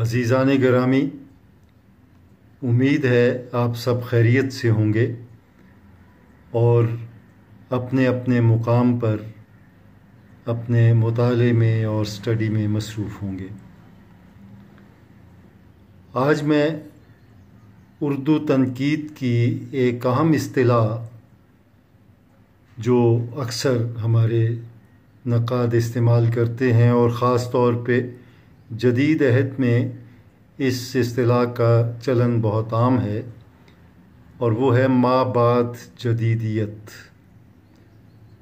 अजीज़ान ग्रामी उम्मीद है आप सब खैरियत से होंगे और अपने अपने मुकाम पर अपने मताले में और स्टडी में मसरूफ़ होंगे आज मैं उर्दू तनकीद की एक अहम असलाह जो अक्सर हमारे नक़ाद इस्तेमाल करते हैं और ख़ास तौर पर जदीद अहद में इस अतलाह का चलन बहुत आम है और वो है मा बाद जदीदियत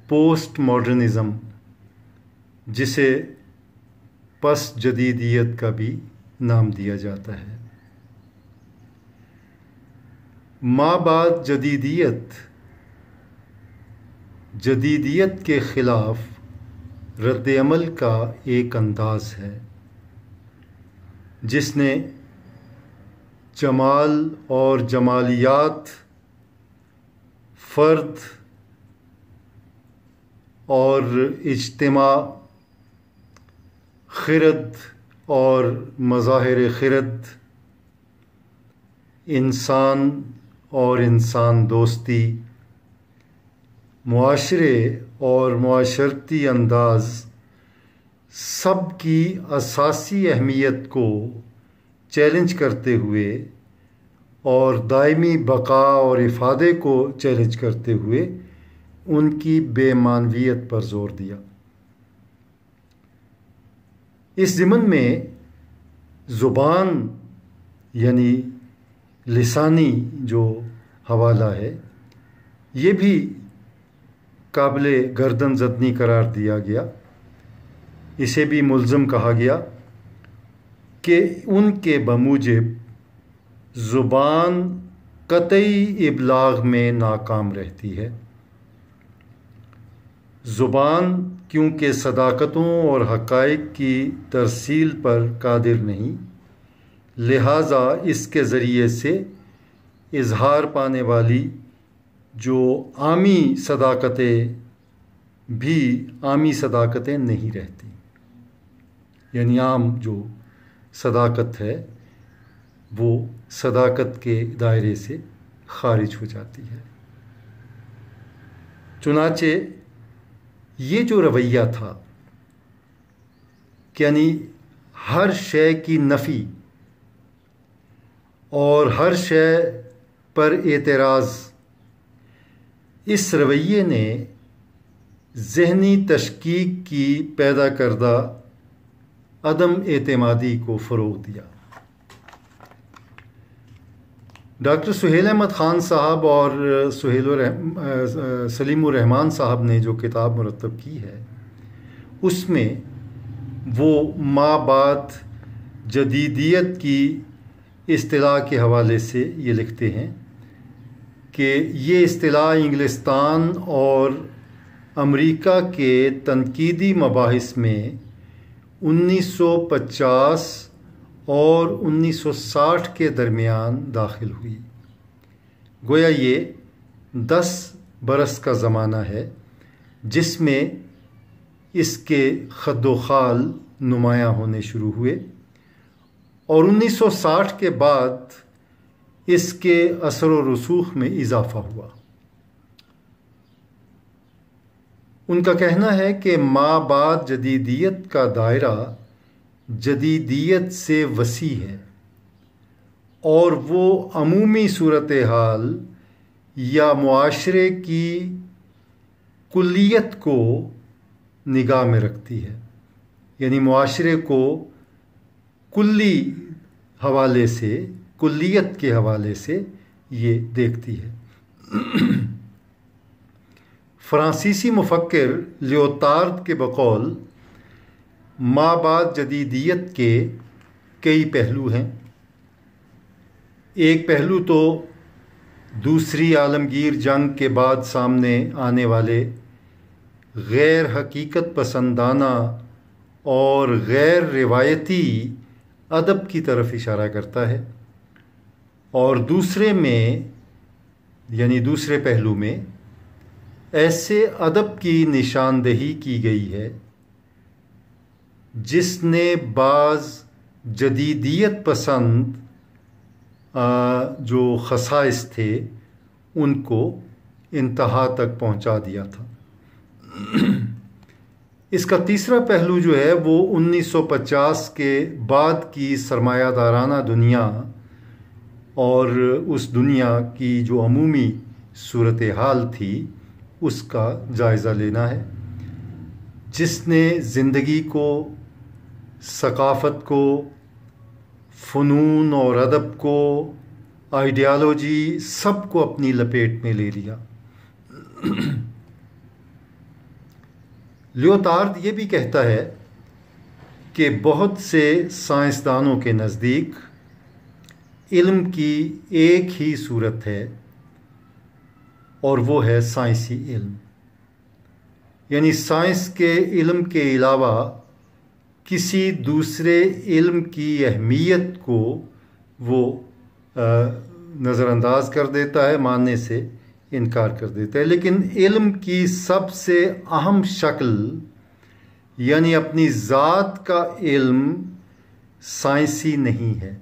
पोस्ट मॉडर्निज़म जिसे पस जदीदियत का भी नाम दिया जाता है माँ बाद जदीदियत जदीदियत के ख़िलाफ़ रद्दमल का एक अंदाज़ है जिसने जमाल और जमालियात फ़र्द और इज्तमा खिरत और मज़ाहिर खिरत इंसान और इंसान दोस्ती माशरे और माशरती अंदाज़ सब की असासी अहमियत को चैलेंज करते हुए और दायमी बका और इफादे को चैलेंज करते हुए उनकी बेमानवियत पर जोर दिया इस ज़मन में ज़ुबान यानी लसानी जो हवाला है ये भी काबिल गर्दन जदनी करार दिया गया इसे भी मुलज़म कहा गया कि उनके बमूजिब ज़ुबान कतई इबलाग में नाकाम रहती है ज़ुबान क्योंकि सदाकतों और हकाइक़ की तरसील पर कादिर नहीं लिहाजा इसके ज़रिए से इजहार पाने वाली जो आमी सदाकतें भी आमी सदाकतें नहीं रहती यानी आम जो सदाकत है वो सदाकत के दायरे से खारिज हो जाती है चुनाचे ये जो रवैया था यानी हर शय की नफ़ी और हर शय पर एतराज़ इस रवैये ने जहनी तशकीक की पैदा करदा अदम एतमादी को फ़रोग दिया डॉक्टर सुहेल अहमद ख़ान साहब और सुहेल सलीम रहमान साहब ने जो किताब मुरतब की है उसमें वो माँ बात जदीदियत की अतलाह के हवाले से ये लिखते हैं कि ये अतलाह इंग्लिस्तान और अमरीका के तनकीदी मबास में 1950 और 1960 के दरमियान दाखिल हुई गोया ये 10 बरस का ज़माना है जिसमें इसके खदोखाल नुमाया होने शुरू हुए और 1960 के बाद इसके असर व रसूख में इजाफ़ा हुआ उनका कहना है कि माँ बाप जदीदियत का दायरा जदीदियत से वसी है और वो अमूमी सूरत हाल या माशरे की कुलियत को निगाह में रखती है यानी माशरे को कुल्ली हवाले से कुलियत के हवाले से ये देखती है फ़्रांसीसी मुफक्र लियोतार्द के बकौल माबाद जदीदियत के कई पहलू हैं एक पहलू तो दूसरी आलमगीर जंग के बाद सामने आने वाले गैर हकीकत पसंदाना और गैर रिवायती अदब की तरफ इशारा करता है और दूसरे में यानी दूसरे पहलू में ऐसे अदब की निशानदेही की गई है जिसने बाज़ जदीदियत पसंद जो खसाइस थे उनको इंतहा तक पहुंचा दिया था इसका तीसरा पहलू जो है वो 1950 के बाद की सरमायादाराना दुनिया और उस दुनिया की जो अमूमी सूरत हाल थी उसका जायज़ा लेना है जिसने ज़िंदगी को सकाफ़त को फ़नून और अदब को आइडियालॉजी सब को अपनी लपेट में ले लिया लियोतार्द ये भी कहता है कि बहुत से साइंसदानों के नज़दीक इल्म की एक ही सूरत है और वो हम्म। है साइंसी इल्म यानी साइंस के इल्म के अलावा किसी दूसरे इल्म की अहमियत को वो नज़रअंदाज कर देता है मानने से इनकार कर देता है लेकिन इल्म की सबसे अहम शक्ल यानी अपनी ज़ात का इल्म साइंसी नहीं है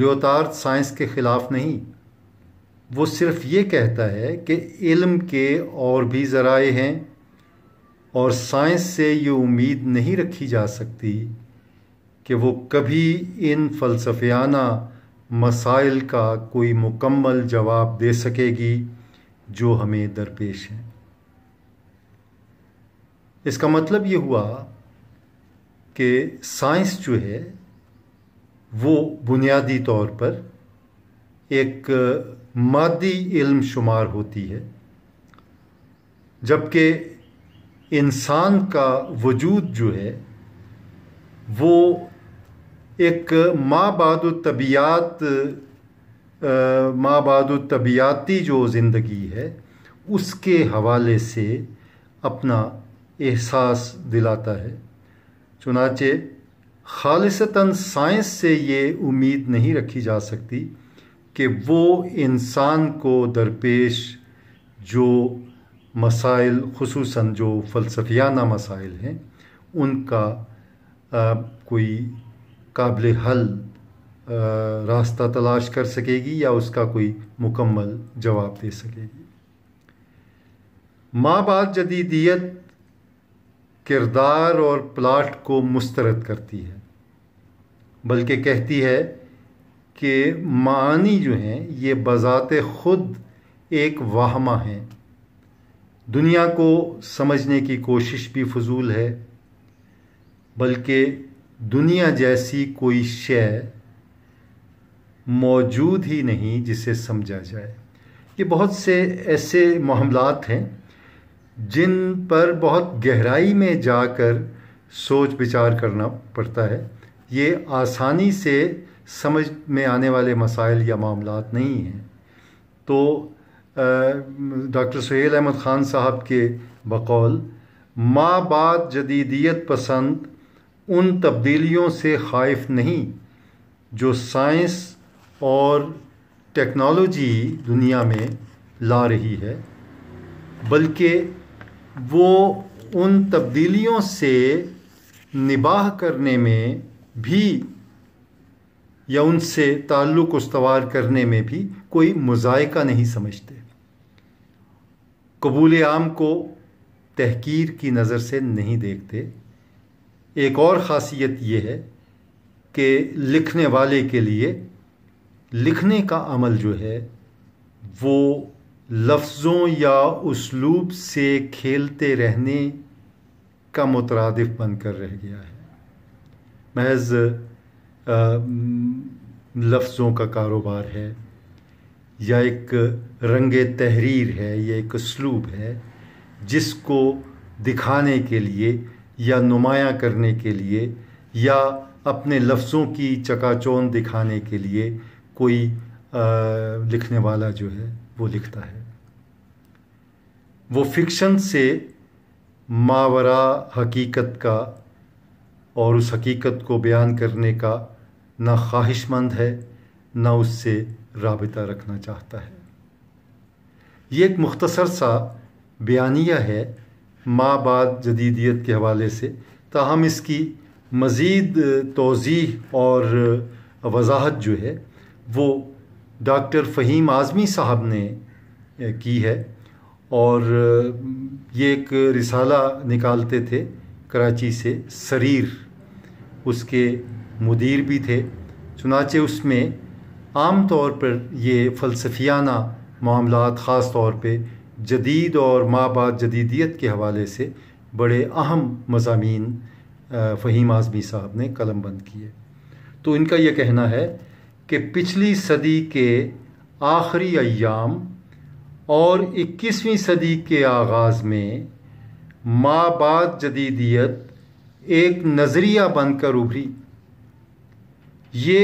ल्योतार्थ साइंस के ख़िलाफ़ नहीं वो सिर्फ ये कहता है कि इल्म के और भी ज़राए हैं और साइंस से ये उम्मीद नहीं रखी जा सकती कि वो कभी इन फ़लसफियाना मसाइल का कोई मुकम्मल जवाब दे सकेगी जो हमें दरपेश हैं इसका मतलब ये हुआ कि साइंस जो है वो बुनियादी तौर पर एक मादी इल्म शुमार होती है जबकि इंसान का वजूद जो है वो एक माबाद तबियात माबाद तबियाती जो ज़िंदगी है उसके हवाले से अपना एहसास दिलाता है चुनाचे खालिसता साइंस से ये उम्मीद नहीं रखी जा सकती कि वो इंसान को दरपेश जो मसाइल खसूस जो फ़लसफियाना मसाइल हैं उनका आ, कोई काबिल हल आ, रास्ता तलाश कर सकेगी या उसका कोई मुकम्मल जवाब दे सकेगी माँ बाप जदीदियत किरदार और प्लाट को मुस्तरद करती है बल्कि कहती है कि मानी जो हैं ये बज़ात ख़ुद एक वाहमा हैं दुनिया को समझने की कोशिश भी फजूल है बल्कि दुनिया जैसी कोई शय मौजूद ही नहीं जिसे समझा जाए ये बहुत से ऐसे मामलात हैं जिन पर बहुत गहराई में जाकर सोच विचार करना पड़ता है ये आसानी से समझ में आने वाले मसाइल या मामला नहीं हैं तो डॉक्टर सहेल अहमद ख़ान साहब के बकौल माँ बाद जदीदियत पसंद उन तब्दीलियों से खाइफ नहीं जो साइंस और टेक्नोलॉजी दुनिया में ला रही है बल्कि वो उन तब्दीलियों से निबाह करने में भी या उनसे ताल्लुक़ उसवार करने में भी कोई मुजायका नहीं समझते कबूल आम को तहकीर की नज़र से नहीं देखते एक और ख़ासियत ये है कि लिखने वाले के लिए लिखने का अमल जो है वो लफ्ज़ों या उसलूब से खेलते रहने का मुतरद बन कर रह गया है महज लफ्ज़ों का कारोबार है या एक रंग तहरीर है या एक स्लूब है जिसको दिखाने के लिए या नुमाया करने के लिए या अपने लफ्ज़ों की चकाचौन दिखाने के लिए कोई आ, लिखने वाला जो है वो लिखता है वो फिक्शन से मावरा हकीकत का और उस हकीकत को बयान करने का ना ख्वाहिशमंद है ना उससे रबता रखना चाहता है ये एक मुख्तसर सा बयानिया है माँ बाद जदीदियत के हवाले से ताहम तो इसकी मज़ीद तोज़ी और वजाहत जो है वो डॉक्टर फ़हीम आज़मी साहब ने की है और ये एक रिसाला निकालते थे कराची से शरीर उसके मुदीर भी थे चुनाचे उसमें आम तौर पर ये फ़लसफियाना मामला ख़ास तौर पर जदीद और माँ बाप जदीदियत के हवाले से बड़े अहम मजामी फ़हीम आज़मी साहब ने कलम बंद किए तो इनका यह कहना है कि पिछली सदी के आखिरी अयाम और 21वीं सदी के आगाज़ में बाप जदीदियत एक नज़रिया बनकर उभरी ये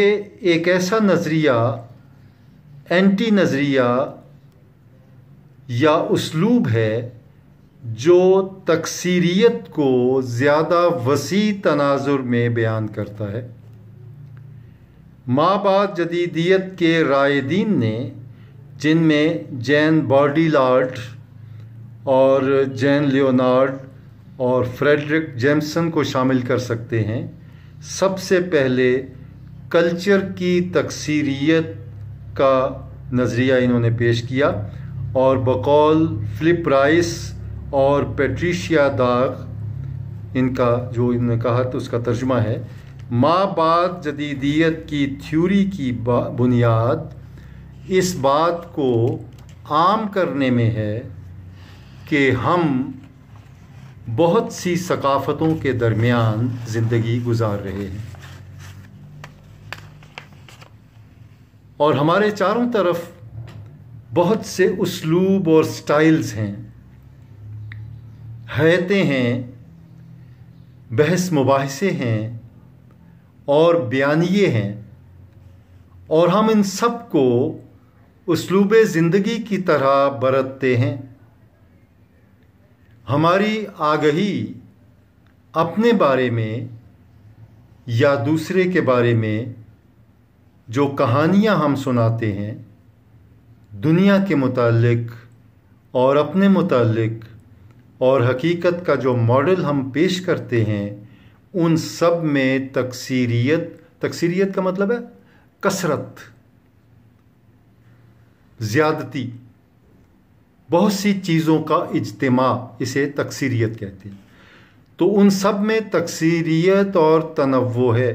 एक ऐसा नज़रिया एंटी नज़रिया या उसलूब है जो तकसीरीत को ज़्यादा वसी तनाजुर में बयान करता है माबाद जदीदियत के रायदीन ने जिनमें जैन बॉडी लार्ड और जैन लियोनार्ड और फ्रेडरिक जेम्सन को शामिल कर सकते हैं सबसे पहले कल्चर की तकसीरीत का नज़रिया इन्होंने पेश किया और बकौल फ्लिप राइस और पेट्रिशिया दाग इनका जो इन्होंने कहा तो उसका तर्जमा है माँ बाद जदीदियत की थ्योरी की बुनियाद इस बात को आम करने में है कि हम बहुत सी सकाफ़तों के दरमियान ज़िंदगी गुजार रहे हैं और हमारे चारों तरफ बहुत से उसलूब और स्टाइल्स हैं हैते हैं बहस मुबासे हैं और बयानिए हैं और हम इन सब को उसलूब ज़िंदगी की तरह बरतते हैं हमारी आगही अपने बारे में या दूसरे के बारे में जो कहानियाँ हम सुनाते हैं दुनिया के मुतालिक और अपने मुतालिक और हकीकत का जो मॉडल हम पेश करते हैं उन सब में तकसीरीत तकसीरीत का मतलब है कसरत ज़्यादती बहुत सी चीज़ों का इजतमा इसे तकसीरीत कहते हैं तो उन सब में तकसीरीत और तनवो है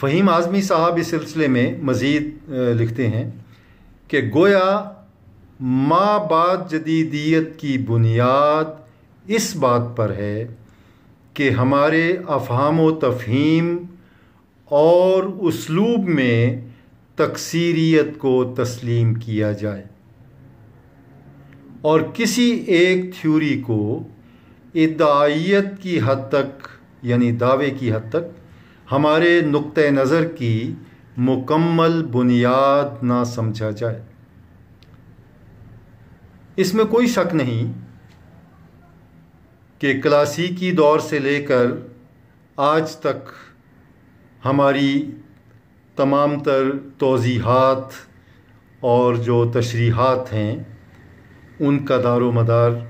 फ़हीम आज़मी साहब इस सिलसिले में मज़ीद लिखते हैं कि गोया माँ बाद जदीदियत की बुनियाद इस बात पर है कि हमारे अफहम व तफहीम और उसलूब में तकसीरीत को तस्लीम किया जाए और किसी एक थ्योरी को इदाइत की हद तक यानी दावे की हद तक हमारे नुक़ नज़र की मुकम्मल बुनियाद ना समझा जाए इसमें कोई शक नहीं कि क्लासिकी दौर से लेकर आज तक हमारी तमाम तर तोजीहत और जो तशरीहत हैं उनका दारो मदार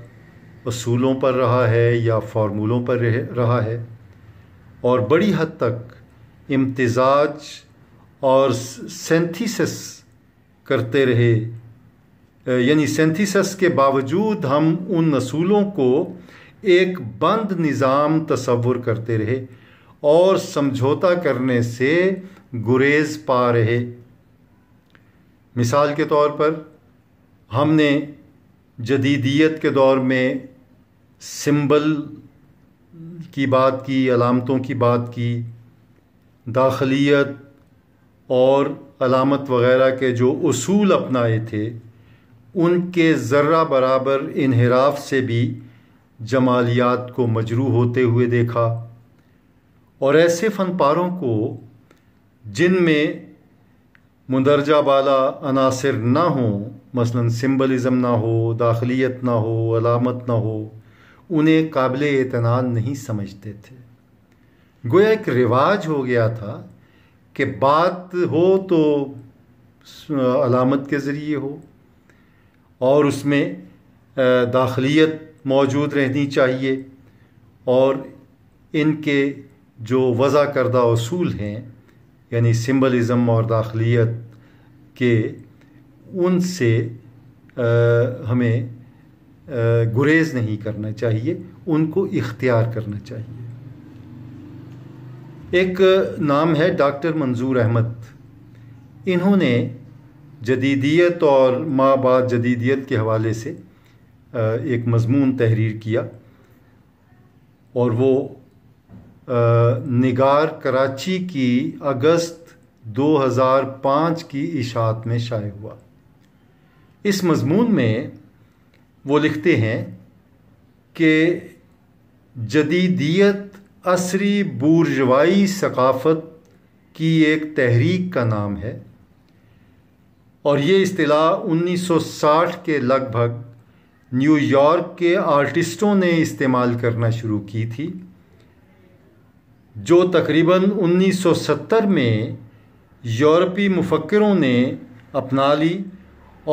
असूलों पर रहा है या फार्मूलों पर रहा है और बड़ी हद तक इम्तजाज और सेंथिसस करते रहे यानी सेंथिसस के बावजूद हम उन नसूलों को एक बंद निज़ाम तस्वुर करते रहे और समझौता करने से गुरेज पा रहे मिसाल के तौर पर हमने जदीदियत के दौर में सिंबल की बात की अलामतों की बात की दाखलियत और अलामत वगैरह के जो असूल अपनाए थे उनके ज़र्रा बराबर इनहराफ से भी जमालियात को मजरू होते हुए देखा और ऐसे फ़नपारों को जिन में मुंदरजा बाला अनासर ना हों मसलन सिंबलिज़म ना हो दाखलियत ना हो अलामत ना हो उन्हें काबिल एतना नहीं समझते थे गोया एक रिवाज हो गया था कि बात हो तो अलामत के ज़रिए हो और उसमें दाखलियत मौजूद रहनी चाहिए और इनके जो वज़ा करदा असूल हैं यानी सिम्बलिज़म और दाखलियत के उनसे हमें गुरेज नहीं करना चाहिए उनको इख्तियार करना चाहिए एक नाम है डॉक्टर मंजूर अहमद इन्होंने जदीदियत और माँ बाप जदीदियत के हवाले से एक मजमून तहरीर किया और वो निगार कराची की अगस्त 2005 की इशात में शाये हुआ इस मजमून में वो लिखते हैं कि जदीदियत असरी बुरजवाई सकाफ़त की एक तहरीक का नाम है और ये अतलाह 1960 के लगभग न्यूयॉर्क के आर्टिस्टों ने इस्तेमाल करना शुरू की थी जो तकरीबन 1970 में यूरोपी मुफक्रों ने अपना ली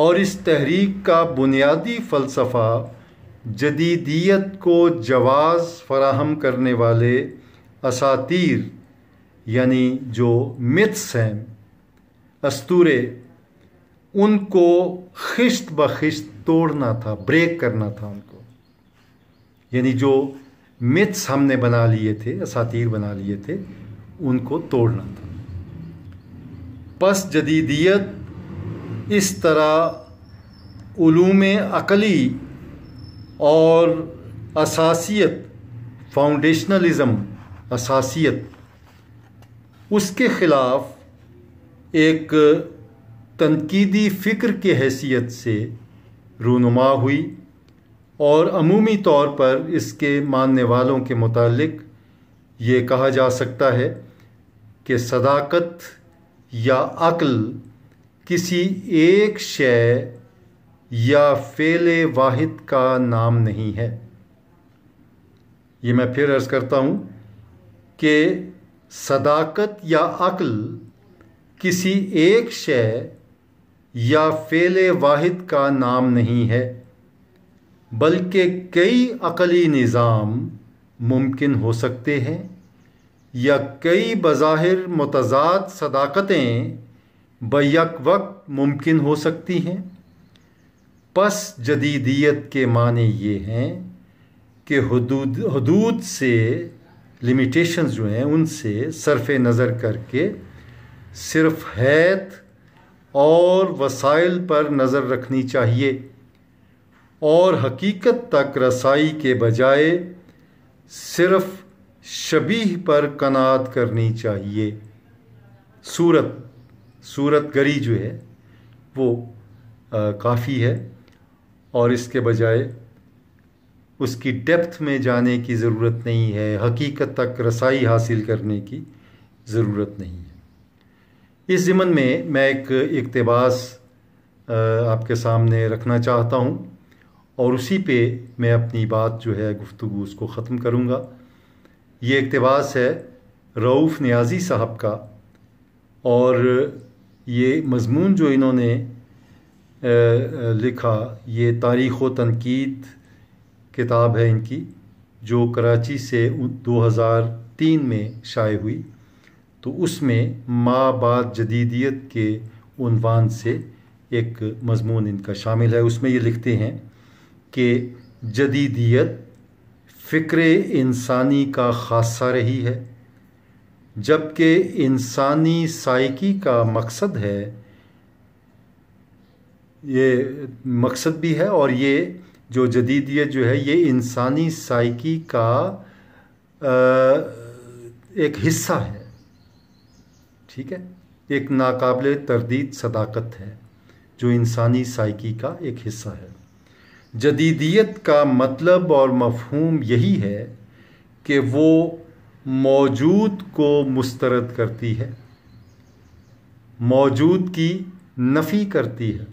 और इस तहरीक का बुनियादी फ़लसफ़ा जदीदियत को जवाज़ फराहम करने वाले असातीर यानी जो मिथ्स हैं अस्तूरे उनको खिश्त खिश्त तोड़ना था ब्रेक करना था उनको यानी जो मिथ्स हमने बना लिए थे असातीर बना लिए थे उनको तोड़ना था पस जदीदियत इस तरह ूम अकली और असासीत फाउंडेशनलिज़म असासीत उसके ख़िलाफ़ एक तनकीदी फ़िक्र के हैसियत से रूनुमा हुई और अमूमी तौर पर इसके मानने वालों के मुतालिक ये कहा जा सकता है कि सदाकत या अक्ल किसी एक शय या फेले वाहिद का नाम नहीं है ये मैं फिर अर्ज़ करता हूँ कि सदाकत या अक्ल किसी एक शय या फेले वाहिद का नाम नहीं है बल्कि कई अकली निज़ाम मुमकिन हो सकते हैं या कई बज़ाहिर मतजाद सदाकतें बैक वक्त मुमकिन हो सकती हैं पस जदीदियत के माने ये हैं कि हदूद हदूद से लिमिटेशंस जो हैं उनसे सरफ नज़र करके सिर्फ हैत और वसाइल पर नज़र रखनी चाहिए और हकीकत तक रसाई के बजाय सिर्फ शबीह पर कनात करनी चाहिए सूरत सूरत गरी जो है वो काफ़ी है और इसके बजाय उसकी डेप्थ में जाने की ज़रूरत नहीं है हकीकत तक रसाई हासिल करने की ज़रूरत नहीं है इस ज़िमन में मैं एक इकतबास आपके सामने रखना चाहता हूँ और उसी पे मैं अपनी बात जो है गुफ्तु उसको ख़त्म करूँगा ये इकतबास है रऊफ़ न्याजी साहब का और ये मज़मून जो इन्होंने लिखा ये तारीख़ व तनकीद किताब है इनकी जो कराची से 2003 में शाये हुई तो उसमें माँ बाद जदीदियत के उनवान से एक मजमून इनका शामिल है उसमें ये लिखते हैं कि जदीदियत फ़िक्र इंसानी का खासा रही है जबकि इंसानी साइकी का मकसद है ये मकसद भी है और ये जो जदीदियत जो है ये इंसानी साइकी का एक हिस्सा है ठीक है एक नाकबिल तरदीद सदाकत है जो इंसानी साइकी का एक हिस्सा है जदीदियत का मतलब और मफहूम यही है कि वो मौजूद को मुस्तरद करती है मौजूद की नफ़ी करती है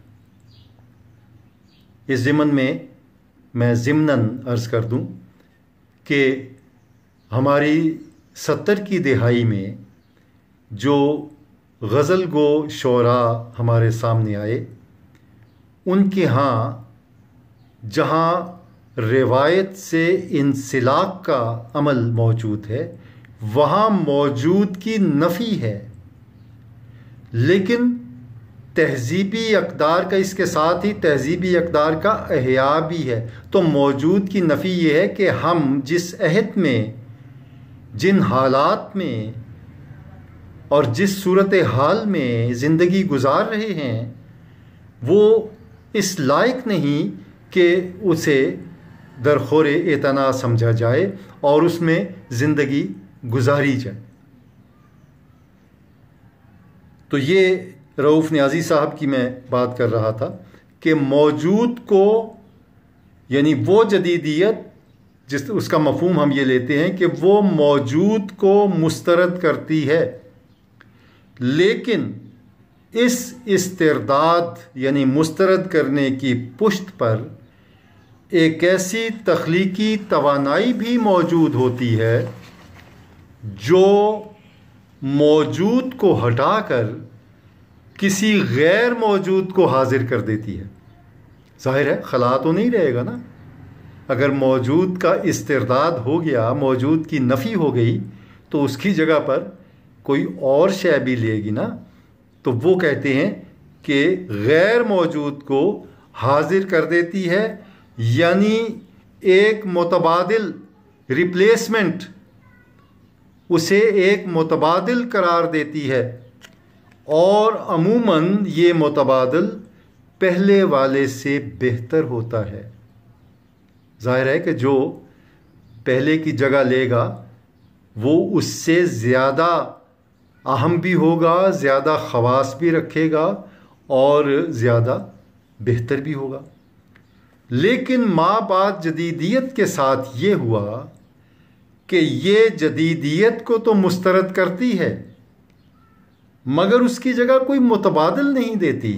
इस ज़िमन में मैं ज़िमनन अर्ज़ कर दूं कि हमारी सत्तर की दिहाई में जो गज़ल गो शरा हमारे सामने आए उनके यहाँ जहाँ रिवायत से इंसलाक का अमल मौजूद है वहाँ मौजूद की नफ़ी है लेकिन तहजीबी अकदार का इसके साथ ही तहजीबी अकदार का अहिया भी है तो मौजूद की नफ़ी ये है कि हम जिस अहद में जिन हालात में और जिस सूरत हाल में ज़िंदगी गुजार रहे हैं वो इस लायक नहीं कि उसे दरखोर एतना समझा जाए और उसमें ज़िंदगी गुजारी जाए तो ये रऊफ़ न्याजी साहब की मैं बात कर रहा था कि मौजूद को यानी वो जदीदियत जिस उसका मफहम हम ये लेते हैं कि वो मौजूद को मुस्तरद करती है लेकिन इस इस्तेदाद यानी मुस्तरद करने की पुश्त पर एक ऐसी तख्लीकी तोानाई भी मौजूद होती है जो मौजूद को हटाकर किसी गैर मौजूद को हाजिर कर देती है जाहिर है खला तो नहीं रहेगा ना अगर मौजूद का इस्तेदाद हो गया मौजूद की नफ़ी हो गई तो उसकी जगह पर कोई और शय भी लेगी ना तो वो कहते हैं कि गैर मौजूद को हाजिर कर देती है यानी एक मुतबादल रिप्लेसमेंट उसे एक मतबाद करार देती है और अमूमन ये मतबाद पहले वाले से बेहतर होता है ज़ाहिर है कि जो पहले की जगह लेगा वो उससे ज़्यादा अहम भी होगा ज़्यादा खवास भी रखेगा और ज़्यादा बेहतर भी होगा लेकिन माँ बाप जदीदियत के साथ ये हुआ कि ये जदीदियत को तो मुस्तरद करती है मगर उसकी जगह कोई मुतबादल नहीं देती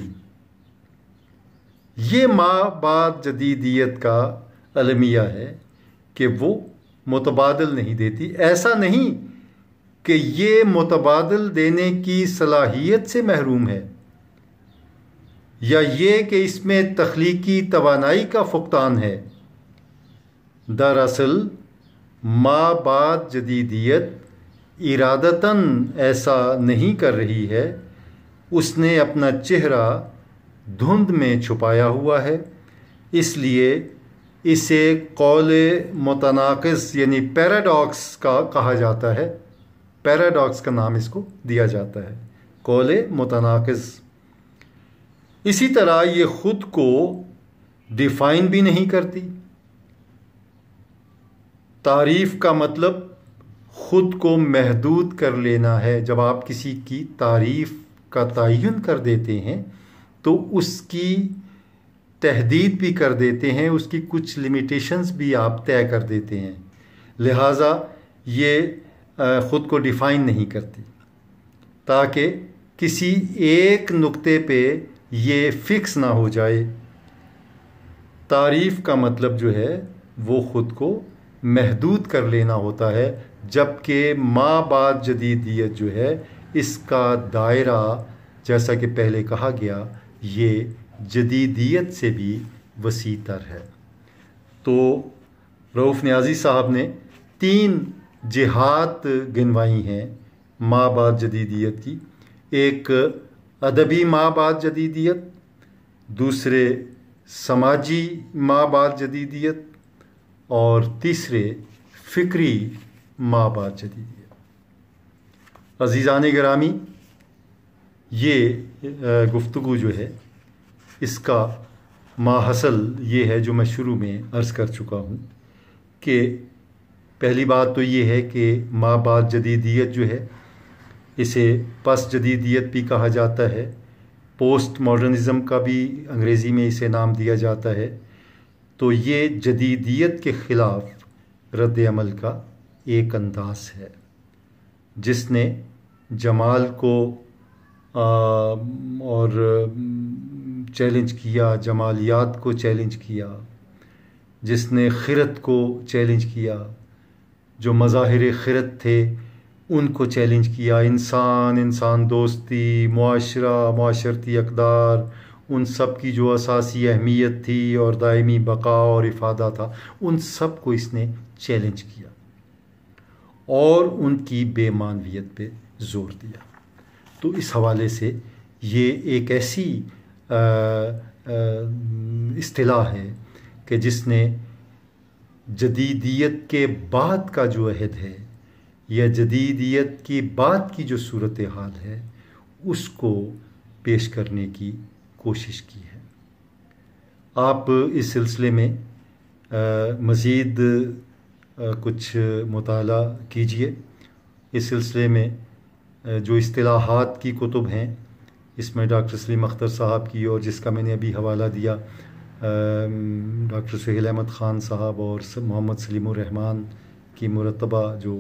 ये माँ बाद जदीदियत का अलमिया है कि वो मुतबादल नहीं देती ऐसा नहीं कि ये मुतबादल देने की सलाहियत से महरूम है या ये कि इसमें तख्लीकी तोानाई का फुकतान है दरअसल माँ बाद जदीदियत इरादतन ऐसा नहीं कर रही है उसने अपना चेहरा धुंध में छुपाया हुआ है इसलिए इसे कौल मतनाक़ यानी पैराडॉक्स का कहा जाता है पैराडॉक्स का नाम इसको दिया जाता है कौल मतनाक़ इसी तरह ये ख़ुद को डिफाइन भी नहीं करती तारीफ़ का मतलब ख़ुद को महदूद कर लेना है जब आप किसी की तारीफ़ का तयन कर देते हैं तो उसकी तहदीद भी कर देते हैं उसकी कुछ लिमिटेशंस भी आप तय कर देते हैं लिहाजा ये ख़ुद को डिफ़ाइन नहीं करती ताकि किसी एक नुक्ते पे ये फ़िक्स ना हो जाए तारीफ़ का मतलब जो है वो ख़ुद को महदूद कर लेना होता है जबकि माँ बाद जदीदियत जो है इसका दायरा जैसा कि पहले कहा गया ये जदीदियत से भी वसी तर है तो रऊफ़ न्याजी साहब ने तीन जिहात गिनवाई हैं माँ बाद जदीदियत की एक अदबी माँ बाद जदीदियत दूसरे समाजी माँ बाद जदीदियत और तीसरे फ़िक्री माबाद जदीदिया अजीज़ान ग्रामी ये गुफ्तु जो है इसका माहसल ये है जो मैं शुरू में अर्ज़ कर चुका हूँ कि पहली बात तो ये है कि बाप जदीदियत जो है इसे पस जदीदियत भी कहा जाता है पोस्ट मॉडर्निज़म का भी अंग्रेज़ी में इसे नाम दिया जाता है तो ये जदीदियत के ख़िलाफ़ रद्द का एक अंदाज है जिसने जमाल को आ, और चैलेंज किया जमालियात को चैलेंज किया जिसने खिरत को चैलेंज किया जो मज़ाहिर खिरत थे उनको चैलेंज किया इंसान इंसान दोस्ती माशरा माशरती अकदार उन सब की जो असासी अहमियत थी और दायमी बका और इफादा था उन सब को इसने चैलेंज किया और उनकी बेमानवियत पे जोर दिया तो इस हवाले से ये एक ऐसी अतलाह है कि जिसने जदीदियत के बाद का जो अहद है या जदीदियत की बात की जो सूरत हाल है उसको पेश करने की कोशिश की है आप इस सिलसिले में मज़ीद कुछ मताल कीजिए इस सिलसिले में जो असलाहत की कुतुब हैं इसमें डॉक्टर सलीम अख्तर साहब की और जिसका मैंने अभी हवाला दिया डॉक्टर सहेल अहमद ख़ान साहब और मोहम्मद सलीम रहमान की मुरतबा जो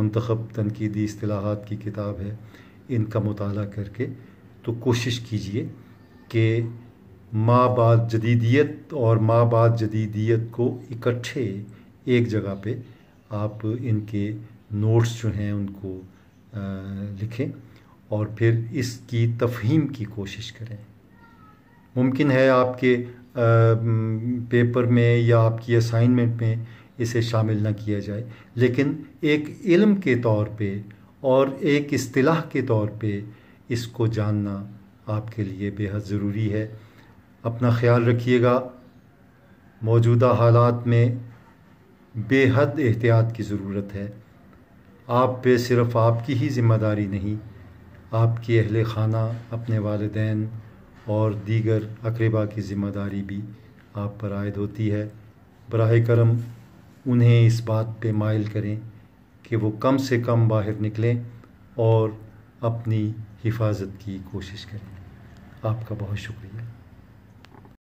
मंतखब तनकीदी असलाहत की किताब है इनका मताल करके तो कोशिश कीजिए कि माँ बाप जदीदियत और माँ बाप जदीदियत को इकट्ठे एक जगह पे आप इनके नोट्स जो हैं उनको लिखें और फिर इसकी तफहीम की कोशिश करें मुमकिन है आपके पेपर में या आपकी असाइनमेंट में इसे शामिल ना किया जाए लेकिन एक इल्म के तौर पे और एक असलाह के तौर पे इसको जानना आपके लिए बेहद ज़रूरी है अपना ख्याल रखिएगा मौजूदा हालात में बेहद एहतियात की ज़रूरत है आप पे सिर्फ आपकी ही ज़िम्मेदारी नहीं आपके अहल खाना अपने वालदेन और दीगर अकरबा की ज़िम्मेदारी भी आप पर आयद होती है बरह करम उन्हें इस बात पे मायल करें कि वो कम से कम बाहर निकलें और अपनी हिफाजत की कोशिश करें आपका बहुत शुक्रिया